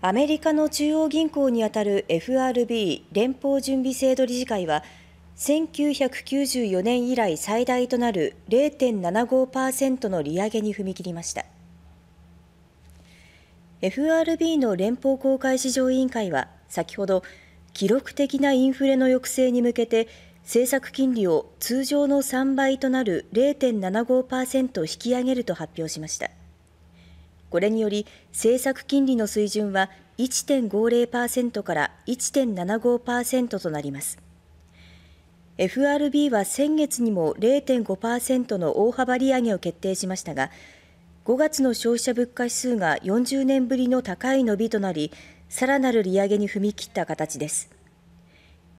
アメリカの中央銀行にあたる FRB 連邦準備制度理事会は1994年以来最大となる0.75%の利上げに踏み切りました FRB の連邦公開市場委員会は先ほど記録的なインフレの抑制に向けて政策金利を通常の3倍となる0.75%引き上げると発表しました。これにより政策金利の水準は1.50%から1.75%となります FRB は先月にも0.5%の大幅利上げを決定しましたが5月の消費者物価指数が40年ぶりの高い伸びとなりさらなる利上げに踏み切った形です